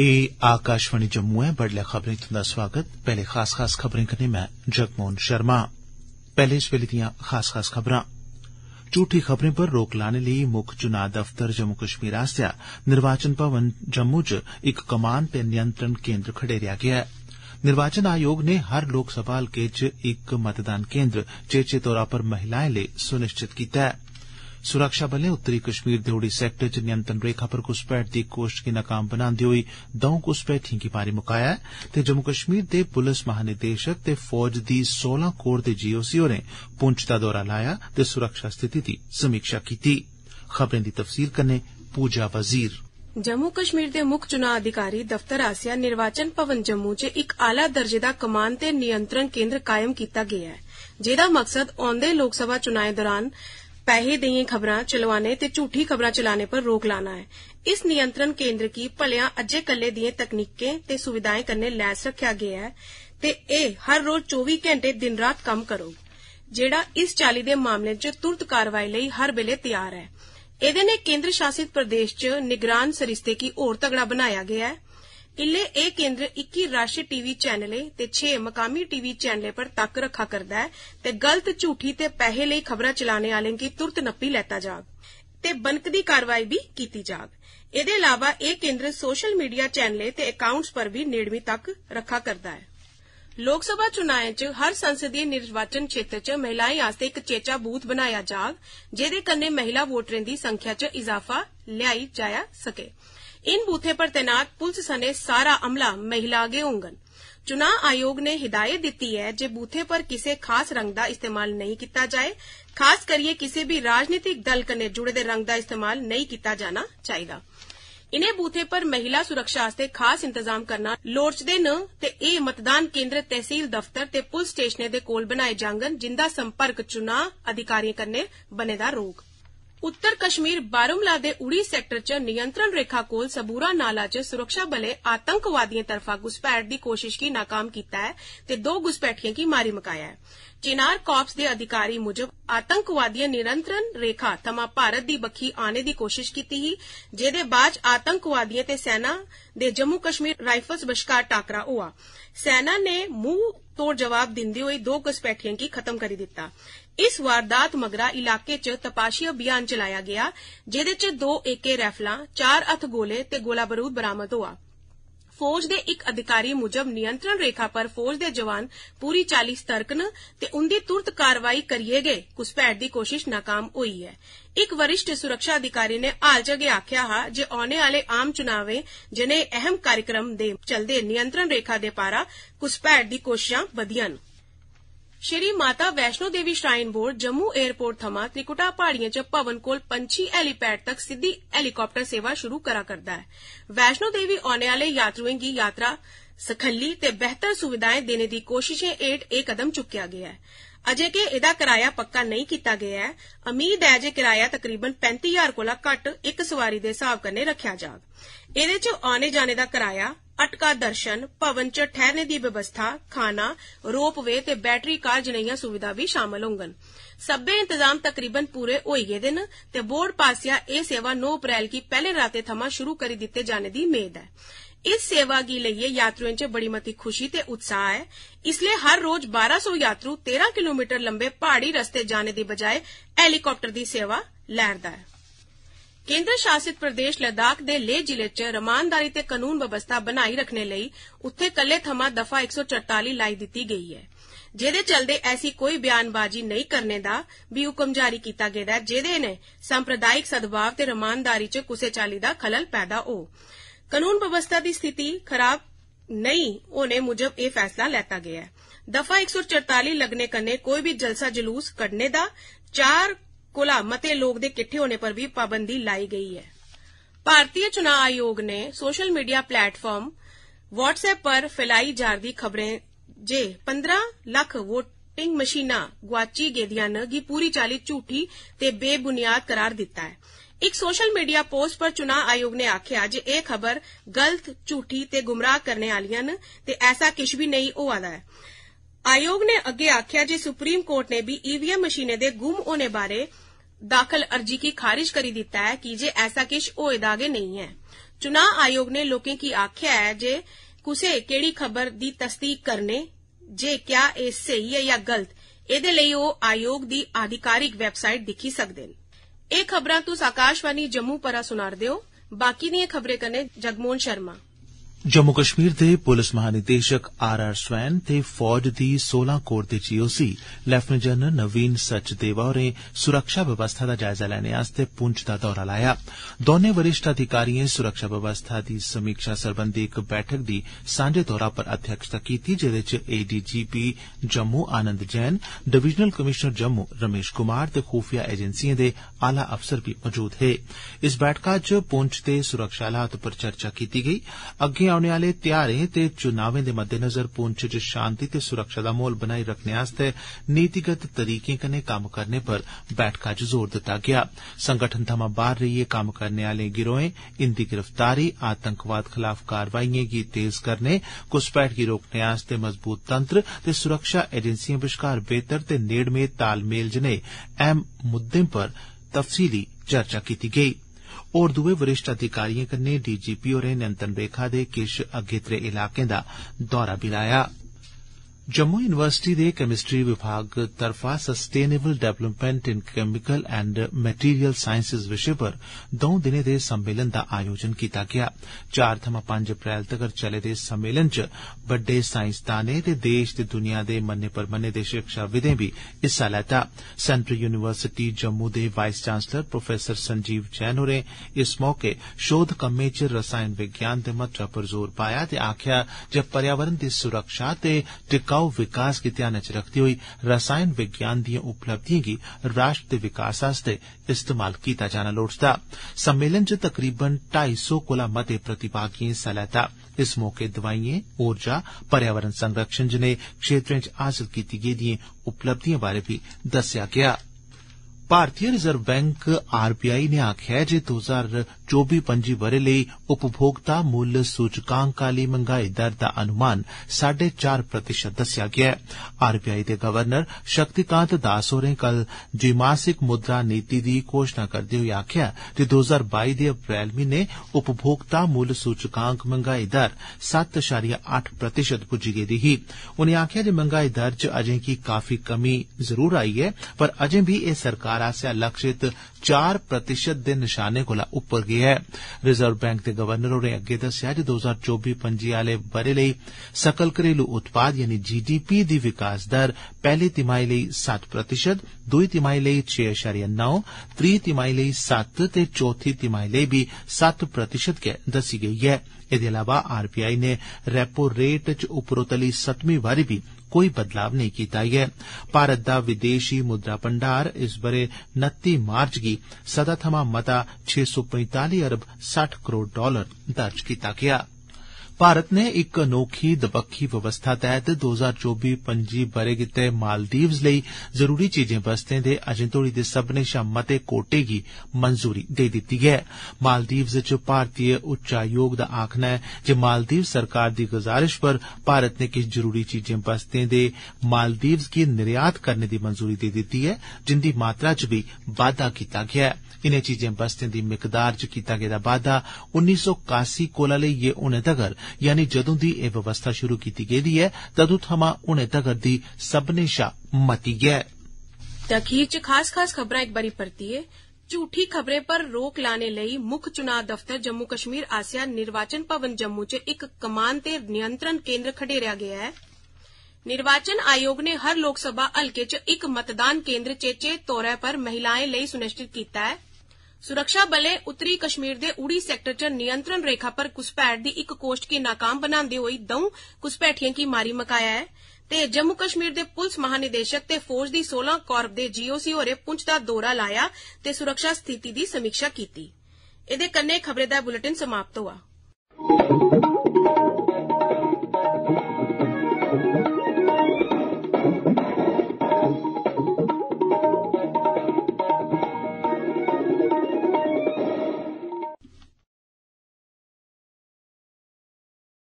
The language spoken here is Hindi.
एह् आकाशवाणी जम्मू ऐ बड्डलै खबरें तुंदा स्वागत पैहले खास खास खबरें कन्नै मैं जगमोहन शर्मा इस वेले दियां खास खास खबरां झूठी खबरें पर रोक लाने लेई मुक्ख चुनां दफ्तर जम्मू कश्मीर आसेआ निर्वाचन भवन जम्मू च इक कमान ते नियंत्रण केन्द्र खडेरेआ गेआ ऐ निर्वाचन आयोग नै हर लोकसभा हल्के च इक मतदान केन्द्र चेचे तौरा पर महिलाएं लेई सुनिश्चित कीता ऐ सुरक्षाबलें उत्तरी कश्मीर दे उड़ी सैक्टर च नियंत्रण रेखा पर घुसपैठ दी कोश्त गी नकाम बनांदे होई द'ऊं घुसपैठिएं गी मारी मकाया ऐ ते जम्मू कश्मीर दे पुलस महानिदेशक ते फौज दी सोलां कोर दे जीओसी होरें पुंछ दा दौरा लाया ते सुरक्षा स्थिति दी समीक्षा कीती जम्मू कश्मीर दे मुक्ख चुनां अधिकारी दफ्तर आस्सेआ निर्वाचन भवन जम्मू च इक आला दर्जे दा कमान ते नियंत्रण केन्द्र कायम कीता गेआ ऐ जेदा मकसद औंदे लोकसभा चुनाएं दौरान ਪੈਸੇ ਦੇਈਆਂ ਖਬਰਾਂ ਚਲਵਾਣੇ ਤੇ ਝੂਠੀ ਖਬਰਾਂ ਚਲਾਣੇ ਪਰ ਰੋਕ ਲਾਣਾ ਹੈ ਇਸ ਨਿਯੰਤਰਣ ਕੇਂਦਰ ਕੀ ਭਲਿਆਂ ਅੱਜੇ ਕੱਲੇ ਦੀਏ ਤਕਨੀਕਾਂ ਤੇ ਸੁਵਿਧਾਵਾਂ ਕੰਨੇ ਲੈਸ ਰੱਖਿਆ ਗਿਆ ਹੈ ਤੇ ਇਹ ਹਰ ਰੋਜ਼ 24 ਘੰਟੇ ਦਿਨ ਰਾਤ ਕੰਮ ਕਰੋ ਜਿਹੜਾ ਇਸ ਚਾਲੀ ਦੇ ਮਾਮਲੇ 'ਚ ਤੁਰਤ ਕਾਰਵਾਈ ਲਈ ਹਰ ਵੇਲੇ ਤਿਆਰ ਹੈ ਇਹਦੇ ਨੇ ਕੇਂਦਰ ਸ਼ਾਸਿਤ ਪ੍ਰਦੇਸ਼ 'ਚ ਨਿਗਰਾਨ ਸਰਿਸ਼ਤੇ ਕੀ ਹੋਰ ਤਗੜਾ ਬਣਾਇਆ ਗਿਆ ਹੈ ਇਲੇ ਇਹ ਕੇਂਦਰ 21 ਰਾਸ਼ਟਰੀ ਟੀਵੀ ਚੈਨਲੇ ਤੇ 6 ਮਕਾਮੀ ਟੀਵੀ ਚੈਨਲੇ ਪਰ ਤੱਕ ਰੱਖਾ ਕਰਦਾ ਹੈ ਤੇ ਗਲਤ ਝੂਠੀ ਤੇ ਪੈਸੇ ਲਈ ਖਬਰਾਂ ਚਲਾਣੇ ਵਾਲਿਆਂ ਕੀ ਤੁਰਤ ਨੱਪੀ ਲੈਤਾ ਜਾਗ ਤੇ ਬਨਕ ਦੀ ਕਾਰਵਾਈ ਵੀ ਕੀਤੀ ਜਾਗ ਇਹਦੇ ਇਲਾਵਾ ਇਹ ਕੇਂਦਰ ਸੋਸ਼ਲ ਮੀਡੀਆ ਚੈਨਲੇ ਤੇ ਅਕਾਊਂਟਸ ਪਰ ਵੀ ਨੇੜਵੀਂ ਤੱਕ ਰੱਖਾ ਕਰਦਾ ਹੈ ਲੋਕ ਸਭਾ ਚੁਣਾਵਾਂ 'ਚ ਹਰ ਸੰਸਦੀ ਨਿਰਵਾਚਨ ਖੇਤਰ 'ਚ ਮਹਿਲਾਵਾਂ ਵਾਸਤੇ ਇੱਕ ਚੇਚਾ ਬੂਥ ਬਣਾਇਆ ਜਾਗ ਜਿਹਦੇ ਕੰਨੇ ਮਹਿਲਾ ਵੋਟਰਾਂ ਦੀ ਸੰਖਿਆ 'ਚ ਇਜ਼ਾਫਾ ਲਿਆਈ ਜਾਇਆ ਸਕੇ इन बूथे पर तैनात पुलिस सने सारा अमला महिलागे होङन चुनाव आयोग ने हिदायत दी ऐ जे बूथे पर किसे खास रंग दा इस्तेमाल नहीं कीता जाए खास करिए किसी भी राजनीतिक दल कन्नै जुड़े दे रंग का इस्तेमाल नहीं कीता जाना चाहिदा इनें बूथें पर महिला सुरक्षा आस्तै खास इंतजाम करना लोड़चदे न ते एह् मतदान केन्द्र तहसील दफ्तर ते पुलस स्टेशनें दे कोल बनाए जाङन जिंदा संपर्क चुनाव अधिकारियों कन्नै बने दा ਉੱਤਰ ਕਸ਼ਮੀਰ ਬਾਰਮਲਾ ਦੇ ਉੜੀ ਸੈਕਟਰ 'ਚ ਨਿਯੰਤਰਣ ਰੇਖਾ ਕੋਲ ਸਬੂਰਾ ਨਾਲਾ 'ਚ ਸੁਰੱਖਿਆ ਬਲੇ ਆਤੰਕਵਾਦੀਆਂ ਤਰਫਾ ਘੁਸਪੈਠ ਦੀ ਕੋਸ਼ਿਸ਼ ਕੀ ਨਾਕਾਮ ਕੀਤਾ ਹੈ ਤੇ ਦੋ ਗੁਸਪੈਠੀਆਂ ਕੀ ਮਾਰੀ ਮਕਾਇਆ ਹੈ चिनार ਕਾਪਸ ਦੇ ਅਧਿਕਾਰੀ ਮੁਜਬ ਆਤੰਕਵਾਦੀਆਂ ਨਿਰੰਤਰਣ ਰੇਖਾ ਤਮਾ ਭਾਰਤ ਦੀ ਬੱਖੀ ਆਣੇ ਦੀ ਕੋਸ਼ਿਸ਼ ਕੀਤੀ ਹੀ ਜਿਹਦੇ ਬਾਅਦ ਆਤੰਕਵਾਦੀਆਂ ਤੇ ਸੈਨਾ ਦੇ ਜੰਮੂ ਕਸ਼ਮੀਰ ਰਾਈਫਲਸ ਵਿਚਕਾਰ ਟਾਕਰਾ ਹੋਇਆ ਸੈਨਾ ਨੇ ਮੂੰਹ ਤੋੜ ਜਵਾਬ ਦਿੰਦੇ ਹੋਏ ਦੋ ਕਸਪੈਠੀਆਂ ਕੀ ਖਤਮ ਕਰੀ ਦਿੱਤਾ ਇਸ ਵਾਰਦਾਤ ਮਗਰਾ ਇਲਾਕੇ 'ਚ ਤਪਾਸ਼ੀ ਅਭਿਆਨ ਚਲਾਇਆ ਗਿਆ ਜਿਹਦੇ 'ਚ ਦੋ ਏਕੇ ਰਾਈਫਲਾਂ ਚਾਰ ਗੋਲੇ ਤੇ ਗੋਲਾ ਬਾਰੂਦ ਬਰਾਮਦ ਹੋਆ ਫੌਜ ਦੇ ਇੱਕ ਅਧਿਕਾਰੀ ਮੁਜਬ ਨਿਯੰਤਰਣ ਰੇਖਾ ਪਰ ਫੌਜ ਦੇ ਜਵਾਨ ਪੂਰੀ ਚਾਲੀ ਸਤਰਕ ਨੇ ਤੇ ਉਨ੍ਹਾਂ ਦੀ ਤੁਰਤ ਕਾਰਵਾਈ ਕਰੀਏ ਗै घुसपैठ दी कोशिश नाकाम होई ऐ इक वरिष्ठ सुरक्षा अधिकारी नै हाल च गै आक्खेआ हा जे औने आले आम चुनावें जनेह् अहम कार्यक्रम दे चलदे नियंत्रण रेखा दे पारा घुसपैठ दी कोशशां बदियां न Shri Mata Vaishno Devi shrine board Jammu airport ਥਮਾ ਤ੍ਰਿਕੁਟਾ ਪਹਾੜੀਆਂ ਚ ਭਵਨ ਕੋਲ ਪੰਛੀ ਹੈਲੀਪੈਡ ਤੱਕ ਸਿੱਧੀ ਹੈਲੀਕਾਪਟਰ ਸੇਵਾ ਸ਼ੁਰੂ ਕਰਾ ਕਰਦਾ ਹੈ ਵੈਸ਼ਨੋ ਦੇਵੀ ਆਉਣ ਵਾਲੇ ਯਾਤਰੀਆਂ ਦੀ ਯਾਤਰਾ ਸਖੱਲੀ ਤੇ ਬਿਹਤਰ ਸੁਵਿਧਾਵਾਂ ਦੇਣ ਦੀ ਕੋਸ਼ਿਸ਼ਾਂ ਏਟ ਇੱਕ ਕਦਮ ਚੁੱਕਿਆ ਗਿਆ ਹੈ ਅਜੇ ਕਿ ਇਹਦਾ ਕਿਰਾਇਆ ਪੱਕਾ ਨਹੀਂ ਕੀਤਾ ਗਿਆ ਹੈ ਉਮੀਦ ਹੈ ਜੇ ਕਿਰਾਇਆ ਤਕਰੀਬਨ 35000 ਕੋਲਾ ਘੱਟ ਇੱਕ ਸਵਾਰੀ ਦੇ ਹਿਸਾਬ ਕਰਨੇ ਰੱਖਿਆ ਜਾਵੇ ਇਹਦੇ ਚ ਆਉਣੇ ਜਾਣੇ ਦਾ ਕਿਰਾਇਆ अटका दर्शन भवन च ठहरने दी व्यवस्था खाना रोपवे ते बैटरी कार जनेइयां सुविधां बी शामल होंगन सब्बै इंतजाम तकरीबन पूरे होई गेदे न ते बोर्ड पास्सेआ एह् सेवा नौ अप्रैल गी पैहले रातीं थमां शुरू करी दित्ते जाने दी मेद ऐ इस सेवा गी लेइयै यात्रुएं च बड़ी मती खुशी ते उत्साह ऐ इसलै हर रोज बारां सौ यात्रु तेरां किलोमीटर लम्बे प्हाड़ी रस्ते जाने दी बजाए हैलीकाप्टर दी सेवा लै'रदा ऐ केंद्र शासित प्रदेश लद्दाख दे ले जिले च रमानदारी ते कानून व्यवस्था बनाई रखने लई उत्थे कल्ले थमा दफा 144 लाई दिती गई है जेदे चलदे ऐसी कोई बयानबाजी नहीं करने दा भी हुक्म जारी कीता गेदा है जेदे ने सांप्रदायिक सद्भाव ते रमानदारी च कुसे चाली दा खलल पैदा हो कानून व्यवस्था दी स्थिति खराब नहीं होने मुजब ए फैसला लेता गया है दफा 144 सौ चरताली कोई भी जलसा जलूस कड्डने दा चार ਕੋਲਾ ਮਤੇ ਲੋਕ ਦੇ ਇਕੱਠੇ ਹੋਣੇ ਪਰ ਵੀ ਪਾਬੰਦੀ ਲਾਈ ਗਈ ਹੈ ਭਾਰਤੀ ਚੋਣ ਆਯੋਗ ਨੇ ਸੋਸ਼ਲ ਮੀਡੀਆ ਪਲੇਟਫਾਰਮ WhatsApp ਪਰ ਫੈਲਾਈ ਜਾ ਰਹੀ ਖਬਰਾਂ ਜੇ 15 ਲੱਖ ਵੋਟਿੰਗ ਮਸ਼ੀਨਾਂ ਗਵਾਚੀ ਗਈਆਂ ਨੇ ਕੀ ਪੂਰੀ ਚਾਲੀ ਝੂਠੀ ਤੇ ਬੇਬੁਨਿਆਦ ਕਰਾਰ ਦਿੱਤਾ ਹੈ ਇੱਕ ਸੋਸ਼ਲ ਮੀਡੀਆ ਪੋਸਟ ਪਰ ਚੋਣ ਆਯੋਗ ਨੇ ਆਖਿਆ ਜੇ ਇਹ ਖਬਰ ਗਲਤ ਝੂਠੀ ਤੇ ਗੁੰਮਰਾਹ ਕਰਨ ਵਾਲੀਆਂ ਨੇ ਤੇ ਐਸਾ ਕੁਝ ਵੀ ਨਹੀਂ ਹੋ ਆਦਾ ਹੈ ਆਯੋਗ ਨੇ ਅੱਗੇ ਆਖਿਆ ਜੇ ਸੁਪਰੀਮ ਕੋਰਟ ਨੇ ਵੀ ਈਵੀਐਮ ਮਸ਼ੀਨੇ ਦੇ ਗੁੰਮ ਹੋਣੇ ਬਾਰੇ दाखिल अर्जी की खारिज करी दिता है की जे ऐसा किश हो नहीं गै नेईं आयोग ने लोगों की आख्या है जे कुसै केड़ी खबर दी तस्दीक करने जे क्या ए सही है या गलत एदे लेई ओह् आयोग दी आधिकारिक वेबसाइट दिखी सकदे न एह् खबरां तुस आकाशवाणी जम्मू परा सुना'रदे ओ बाकी दिएं खबरें कन्नै जगमोहन शर्मा जम्मू कश्मीर दे पुलिस महानिदेशक आर आर स्वैन ते फौज दी सोलां कोर दे GOC lieutenant general Naveen Sachdeva होरें सुरक्षा व्यवस्था दा जायजा लैने आस्तै पुंछ दा दौरा लाया दौनें वरिष्ठ अधिकारिएं सुरक्षा व्यवस्था दी समीक्षा सरबंधी इक बैठक दी सांझे तौरा पर अध्यक्षता कीती जेदे च ADGP Jammu Anand Jain divisional commissioner Jammu Ramesh Kumar ते खूफिया एजेंसिएं दे आला अफसर बी मौजूद हे इस बैठका च पुंछ दे सुरक्षा हालात पर चर्चा कीती गेई औने आले ध्यारें ते चुनाएं दे मद्देनज़र पुंछ च शांति ते सुरक्षा दा माहौल बनाई रखने आस्तै नीतिगत तरीकें कन्नै कम्म करने पर बैठका च जोर दित्ता गेआ संगठन थमां बाहर रेइयै कम्म करने आले गिरोहें इंदी गिरफ्तारी आतंकवाद खलाफ कारवाइएं गी तेज करने घुसपैठ गी रोकने आस्तै मजबूत तंत्र ते सुरक्षा एजेंसिएं बश्कार बेहतर ते नेड़मे तालमेल जनेह अहम मुद्दें पर तफसीली चर्चा कीती गेई होर दुए वरिष्ठ अधिकारिएं कन्नै डी जी पी होरें नियंत्रण रेखा दे किश अगेत्रे इलाकें दा दौरा बी लाया हा जम्मू युनिवर्सिटी दे कैमिस्ट्री विभाग तरफा sustainable development in chemical and material sciences विषय पर द'ऊं दिनें दे सम्मेलन दा आयोजन कीता गया चार थमां पंज अप्रैल तगर चले दे सम्मेलन च बड्डे साईंसदानें ते देश ते दुनिया दे मन्ने परमन्ने दे शिक्षाविदें भी हिस्सा लैता सेंट्रल यूनिवर्सिटी जम्मू दे vice chancellor professor Sanjeev Jain होरें इस मौके शोध कम्में च रसायन विज्ञान दे महत्व पर जोर पाया ते आक्खेआ जे पर्यावरण दी सुरक्षा ते टिकाऊ टिकाऊ विकास गी ध्यानै च रखदे होई रसायन विज्ञान दिएं उपलब्धिएं गी राष्ट्र दे विकास आस्तै इस्तेमाल कीता जाना लोड़चदा सम्मेलन च तकरीबन ढाई सौ कोला मते प्रतिभागिएं हिस्सा लैता इस मौके दवाइएं ऊर्जा पर्यावरण संरक्षण जनेह क्षेत्रें च हासल कीती गेदिएं उपलब्धिएं बारै बी दस्सेआ गेआ भारतीय रिजर्व बैंक आरबीआई ने आक्खेआ ऐ जे दो हजार चौबी पंजी ब'रे लेई उपभोक्ता मुल्ल सूचकांक आली मंहगाई दर दा अनुमान साढ़े चार प्रतिशत दस्सेआ गेआ ऐ आरबीआई दे गवर्नर शक्तिकांत दास होरें कल द्विमासिक मुद्रा नीति दी घोषणा करदे होई आक्खेआ जे दो हजार बई दे अप्रैल म्हीने उपभोक्ता मुल्ल सूचकांक मंहगाई दर सत्त अशारिया अट्ठ प्रतिशत पुज्जी गेदी ही उनें आक्खेआ जे मंहगाई दर च अजें काफी कमी जरूर आई ऐ पर अजें बी यह सरकार आसेआ लक्षित चार प्रतिशत दे नशाने कोला उप्पर गेआ ऐ रिजर्व बैंक दे गवर्नर होरें अग्गै दस्सेआ जे दो ज्हार चौबी पंजी आले बरे लेई सकल घरेलू उत्पाद यानि जीडीपी दी विकास दर पैहली तिमाही लेई सत्त प्रतिशत दुई तिमाही लेई छे शरिया नौ त्री तिमाही लेई सत्त ते चौथी तिमाही लेई बी सत्त प्रतिशत गै दस्सी गेई ऐ एदे इलावा आरबीआई नै रैपो रेट च उपरोतली सतमीं बारी बी ऐ कोई बदलाव नेई कीता ऐ भारत दा विदेशी मुद्रा भंडार इस बरे नत्ती मार्च गी सदा थमां मता छे सौ पंजताली अरब सट्ठ करोड़ डालर दर्ज कीता गेआ ऐ भारत नै इक अनोखी दपक्खी व्यवस्था तैहत दो ज्हार चौह्बी पंजी बरे गितै मालदीव्स लेई जरूरी चीजें बस्तें दे अजें तोड़ी दे सब्बनें शा मते कोटें गी मंजूरी देई दिती ऐ मालदीव्स च भारतीय उच्चायोग दा आक्खना ऐ जे मालदीव्स सरकार दी गुजारिश पर भारत नै किश जरूरी चीजें बस्तें दे मालदीव्स गी निर्यात करने दी मंजूरी देई दिती ऐ जिंदी मात्रा च बी बाद्दा कीता गेआ ऐ इनें चीजें बस्तें दी मिकदार च कीता गेदा बाद्दा उन्नी सौ कास्सी कोला लेइयै होने तगर ऐ यानी जदूं दी एह् व्यवस्था शुरू कीती गेदी ऐ तदूं थमां हुनै तगर दी सब्बनें शा मती ऐ झूठी खबरें पर रोक लाने लेई मुक्ख चुनां दफ्तर जम्मू कश्मीर आसेआ निर्वाचन भवन जम्मू च इक कमान ते नियंत्रण केन्द्र खडेरेआ गया ऐ निर्वाचन आयोग ने हर लोकसभा हल्के च इक मतदान केन्द्र चेचे तौर पर महिलाएं लेई सुनिश्चित कीता ऐ ਸੁਰੱਖਿਆ ਬਲੇ ਉੱਤਰੀ ਕਸ਼ਮੀਰ ਦੇ ਉੜੀ ਸੈਕਟਰ 'ਚ ਨਿਯੰਤਰਣ ਰੇਖਾ ਪਰ ਕੁਸਪੈਟ ਦੀ ਇੱਕ ਕੋਸ਼ਟ ਕੇ ناکਾਮ ਬਣਾਉਂਦੇ ਹੋਈ ਦੋ ਕੁਸਪੈਟੀਆਂ ਕੀ ਮਾਰੀ ਮਕਾਇਆ ਹੈ ਤੇ ਜੰਮੂ ਕਸ਼ਮੀਰ ਦੇ ਪੁਲਿਸ ਮਹਾਨਿਦੇਸ਼ਕ ਤੇ ਫੌਜ ਦੀ 16 ਕਾਰਪ ਦੇ ਜੀਓਸੀ ਹੋਰੇ ਪੁੰਛ ਦਾ ਦੌਰਾ ਲਾਇਆ ਤੇ ਸੁਰੱਖਿਆ ਸਥਿਤੀ ਦੀ ਸਮੀਖਿਆ ਕੀਤੀ ਇਹਦੇ ਕੰਨੇ ਖਬਰੇ ਦਾ ਬੁਲੇਟਿਨ ਸਮਾਪਤ ਹੋਆ